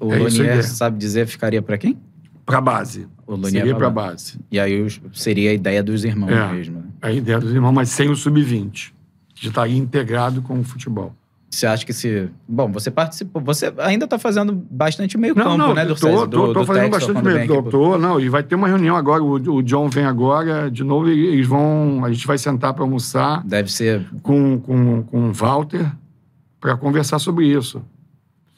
O é Lonier, sabe dizer, ficaria para quem? Para base. O Lonier seria para base. E aí seria a ideia dos irmãos é, mesmo. Né? A ideia dos irmãos, mas sem o sub-20, que está integrado com o futebol. Você acha que se. Bom, você participou. Você ainda está fazendo bastante meio-campo, né, do Estou tô, fazendo bastante meio-campo. Tô, não, e vai ter uma reunião agora. O, o, John vem agora, de novo, eles vão. A gente vai sentar para almoçar. Deve ser. Com, com, com o Walter, para conversar sobre isso.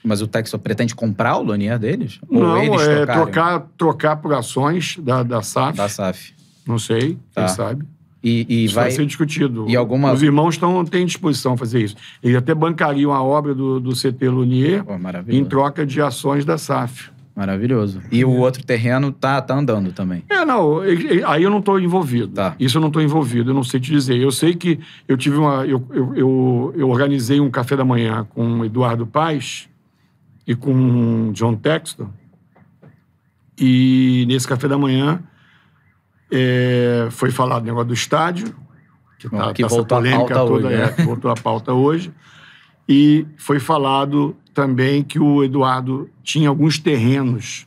Mas o Texas pretende comprar o Lanier deles? Não, eles é trocar, trocar por ações da, da SAF. Da SAF. Não sei, tá. quem sabe. E, e isso vai... vai... ser discutido. E alguma... Os irmãos estão têm disposição a fazer isso. Eles até bancariam a obra do, do CT Lunier Pô, em troca de ações da SAF. Maravilhoso. E o outro terreno tá, tá andando também. É, não, aí eu não estou envolvido. Tá. Isso eu não estou envolvido, eu não sei te dizer. Eu sei que eu tive uma. Eu, eu, eu, eu organizei um café da manhã com o Eduardo Paz e com John Texton. E nesse café da manhã é, foi falado o negócio do estádio, que, está ah, tá essa polêmica toda, hoje, é, né? é, voltou pauta hoje. E foi falado também que o Eduardo tinha alguns terrenos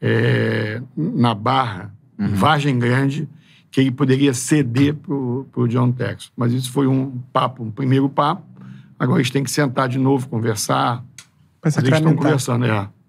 é, na Barra, uhum. Vargem Grande, que ele poderia ceder para o John Texas. Mas isso foi um papo, um primeiro papo. Agora a gente tem que sentar de novo, conversar, mas eles estão tá. conversando, é.